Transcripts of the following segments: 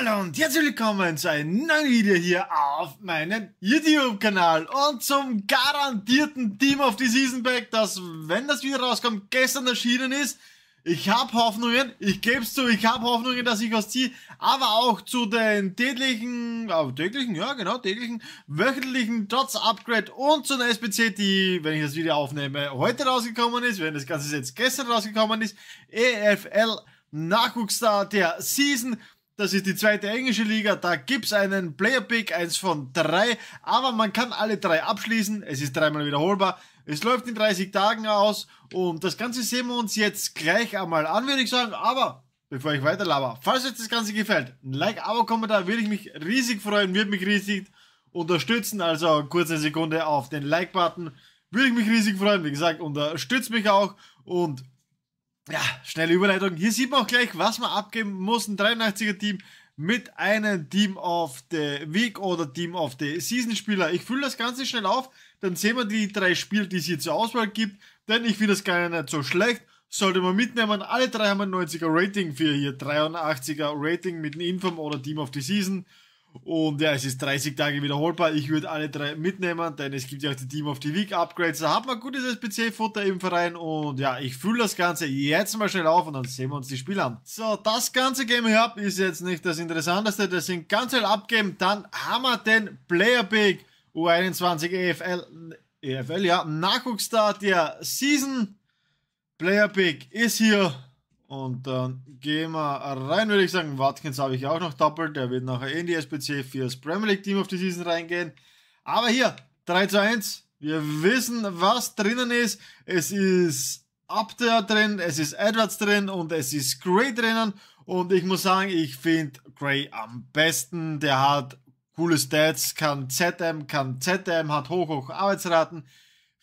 Hallo und herzlich willkommen zu einem neuen Video hier auf meinem YouTube-Kanal und zum garantierten Team of the Season Pack, das, wenn das Video rauskommt, gestern erschienen ist. Ich habe Hoffnungen, ich gebe es zu, ich habe Hoffnungen, dass ich was ziehe, aber auch zu den täglichen, äh, täglichen, ja genau, täglichen, wöchentlichen Trotz Upgrade und zu einer SPC, die, wenn ich das Video aufnehme, heute rausgekommen ist, wenn das Ganze jetzt gestern rausgekommen ist, EFL Nachwuchsstar der Season das ist die zweite englische Liga. Da gibt es einen Player Pick, eins von drei. Aber man kann alle drei abschließen. Es ist dreimal wiederholbar. Es läuft in 30 Tagen aus. Und das Ganze sehen wir uns jetzt gleich einmal an, würde ich sagen. Aber bevor ich weiterlaber, falls euch das Ganze gefällt, ein Like, Abo, Kommentar würde ich mich riesig freuen, Wird mich riesig unterstützen. Also kurze Sekunde auf den Like-Button. Würde ich mich riesig freuen. Wie gesagt, unterstützt mich auch und ja, schnelle Überleitung. Hier sieht man auch gleich, was man abgeben muss. Ein 83er-Team mit einem Team of the Week oder Team of the Season-Spieler. Ich fülle das Ganze schnell auf, dann sehen wir die drei Spiele, die es hier zur Auswahl gibt. Denn ich finde das gar nicht so schlecht. Sollte man mitnehmen. Alle drei haben ein 90er Rating für hier. 83er Rating mit einem Inform oder Team of the Season. Und ja, es ist 30 Tage wiederholbar. Ich würde alle drei mitnehmen, denn es gibt ja auch die Team of the Week Upgrades. Da hat man gutes SPC-Futter im Verein. Und ja, ich fülle das Ganze jetzt mal schnell auf und dann sehen wir uns die Spiele an. So, das ganze Game hier ist jetzt nicht das Interessanteste. Das sind ganz schnell abgeben. Dann haben wir den Player Big U21 EFL. EFL, ja. Nachwuchsstart der Season. Player Big ist hier und dann gehen wir rein, würde ich sagen. Watkins habe ich auch noch doppelt. Der wird nachher in die SPC fürs Premier League Team of the Season reingehen. Aber hier, 3 zu 1. Wir wissen, was drinnen ist. Es ist Abder drin, es ist Edwards drin und es ist Gray drinnen. Und ich muss sagen, ich finde Gray am besten. Der hat coole Stats, kann ZM, kann ZM, hat hoch, hoch Arbeitsraten.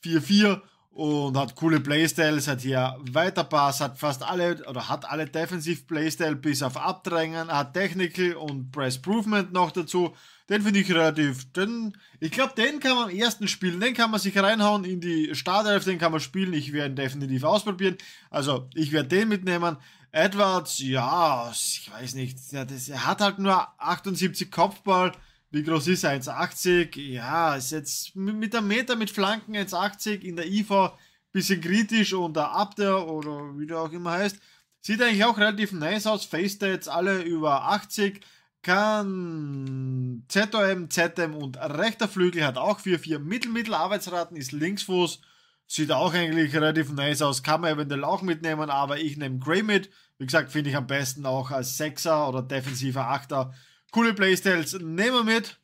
4-4 und hat coole Playstyles, hat hier Weiterpass, hat fast alle oder hat alle Defensive Playstyle bis auf Abdrängen, hat Technical und Press Provement noch dazu. Den finde ich relativ, den, ich glaube, den kann man am ersten spielen, den kann man sich reinhauen in die Startelf, den kann man spielen, ich werde ihn definitiv ausprobieren. Also, ich werde den mitnehmen. Edwards, ja, ich weiß nicht, er hat halt nur 78 Kopfball, wie groß ist er? 1,80? Ja, ist jetzt mit einem Meter mit Flanken 1,80 in der IV bisschen kritisch und der Abder oder wie der auch immer heißt. Sieht eigentlich auch relativ nice aus. Face-Stats alle über 80. Kann ZOM, ZM und rechter Flügel hat auch 4,4 mittel mittel Arbeitsraten ist Linksfuß. Sieht auch eigentlich relativ nice aus. Kann man eventuell auch mitnehmen, aber ich nehme Gray mit. Wie gesagt, finde ich am besten auch als Sechser oder defensiver Achter Coole Playstyles, nehmen wir mit.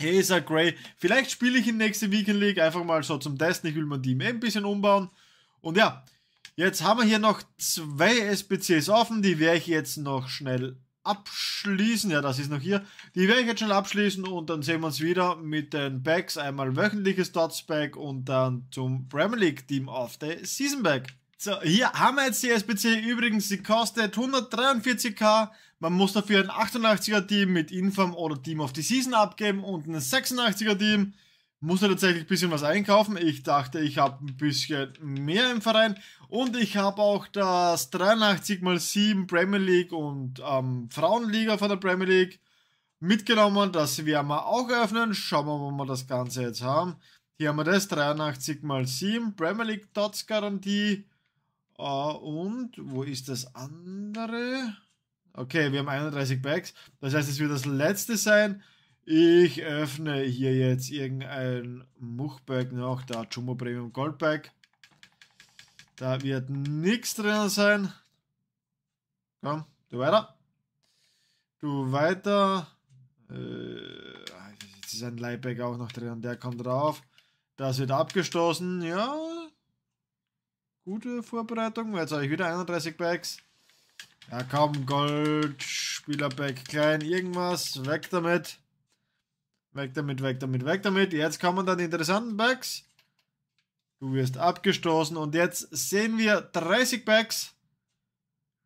Hier ist er Grey. Vielleicht spiele ich ihn nächste Weekend League einfach mal so zum Testen. Ich will mein Team eh ein bisschen umbauen. Und ja, jetzt haben wir hier noch zwei SPCs offen. Die werde ich jetzt noch schnell abschließen. Ja, das ist noch hier. Die werde ich jetzt schnell abschließen und dann sehen wir uns wieder mit den Packs. Einmal wöchentliches Dots Pack und dann zum Premier League Team of the Season Pack. So, hier haben wir jetzt die SPC übrigens, sie kostet 143k. Man muss dafür ein 88er Team mit Inform oder Team of the Season abgeben und ein 86er Team. Muss er tatsächlich ein bisschen was einkaufen. Ich dachte, ich habe ein bisschen mehr im Verein. Und ich habe auch das 83x7 Premier League und ähm, Frauenliga von der Premier League mitgenommen. Das werden wir auch öffnen. Schauen wir, wo wir das Ganze jetzt haben. Hier haben wir das 83x7 Premier League Dots Garantie. Uh, und wo ist das andere? Okay, wir haben 31 Bags. Das heißt, es wird das letzte sein. Ich öffne hier jetzt irgendein Muchbag noch, da Jumbo Premium Goldbag. Da wird nichts drin sein. Komm, du weiter. Du weiter. Äh, ah, jetzt ist ein Leibag auch noch drin, der kommt drauf. Das wird abgestoßen. Ja, gute Vorbereitung. Jetzt habe ich wieder 31 Bags. Ja, kaum Gold, Spielerback klein, irgendwas. Weg damit. Weg damit, weg damit, weg damit. Jetzt kommen dann die interessanten Bags. Du wirst abgestoßen und jetzt sehen wir 30 Bags.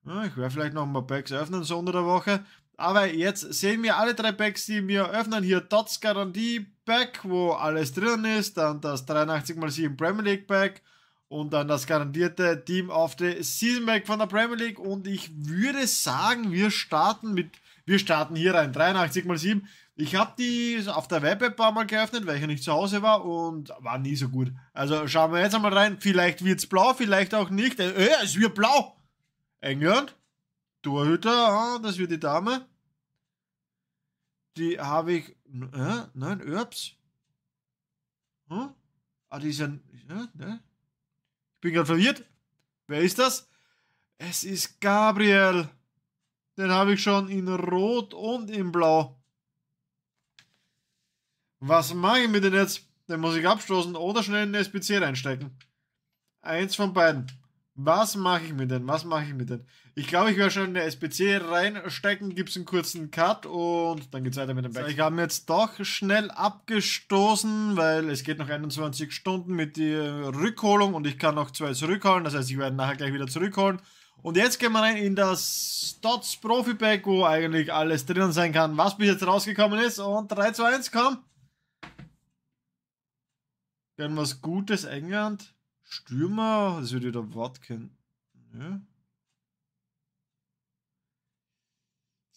Ja, ich werde vielleicht noch mal Bags öffnen, so unter der Woche. Aber jetzt sehen wir alle drei Packs, die wir öffnen. Hier Dots Garantie Pack, wo alles drin ist. Dann das 83x7 Premier League Pack und dann das garantierte Team auf der Season Break von der Premier League. Und ich würde sagen, wir starten mit, wir starten hier rein, 83 mal 7. Ich habe die auf der Web ein paar Mal geöffnet, weil ich ja nicht zu Hause war und war nie so gut. Also schauen wir jetzt einmal rein. Vielleicht wird es blau, vielleicht auch nicht. Äh, äh, es wird blau. England, Torhüter, ah, das wird die Dame. Die habe ich. Äh, nein, Erbs. Hm? Ah, die ist ja. Äh, ne? bin gerade verwirrt. Wer ist das? Es ist Gabriel. Den habe ich schon in Rot und in Blau. Was mache ich mit dem jetzt? Den muss ich abstoßen oder schnell in den SPC reinstecken. Eins von beiden. Was mache ich mit denn? Was mache ich mit denn? Ich glaube, ich werde schon in der SPC reinstecken, gibt es einen kurzen Cut und dann geht es weiter mit dem Back. Ich habe mir jetzt doch schnell abgestoßen, weil es geht noch 21 Stunden mit der Rückholung und ich kann noch zwei zurückholen. Das heißt, ich werde nachher gleich wieder zurückholen. Und jetzt gehen wir rein in das Dots Profi Pack, wo eigentlich alles drinnen sein kann, was bis jetzt rausgekommen ist. Und 3, 2, 1, komm! Irgendwas Gutes, England. Stürmer, das würde ich da Wort kennen.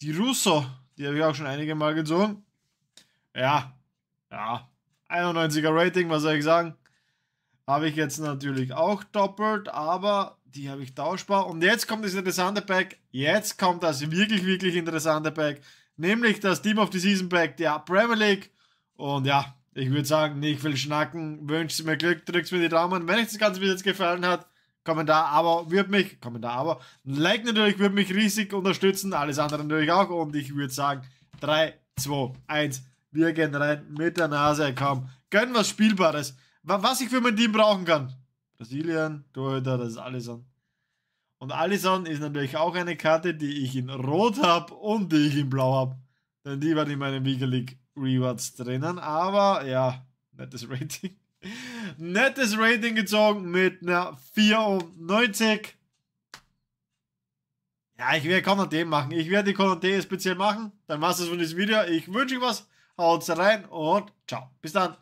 Die Russo, die habe ich auch schon einige Mal gezogen. Ja, ja. 91er Rating, was soll ich sagen? Habe ich jetzt natürlich auch doppelt, aber die habe ich tauschbar. Und jetzt kommt das interessante Pack. Jetzt kommt das wirklich, wirklich interessante Pack. Nämlich das Team of the Season Pack der Premier League. Und ja, ich würde sagen, ich will schnacken, wünsche mir Glück, drückst mir die Daumen. Wenn euch das Ganze bis jetzt gefallen hat, Kommentar, aber würde mich, Kommentar, aber Like natürlich würde mich riesig unterstützen, alles andere natürlich auch. Und ich würde sagen, 3, 2, 1, wir gehen rein mit der Nase, komm, gönn was Spielbares. Was ich für mein Team brauchen kann. Brasilien, Torhüter, das ist Alisson. Und Alisson ist natürlich auch eine Karte, die ich in Rot habe und die ich in Blau habe. Denn die war in meinem Weaker Rewards drinnen, aber ja, nettes Rating. Nettes Rating gezogen mit einer 94. Ja, ich werde Konate machen. Ich werde die Konate speziell machen. Dann war es das von diesem Video. Ich wünsche euch was. Haut rein und ciao. Bis dann.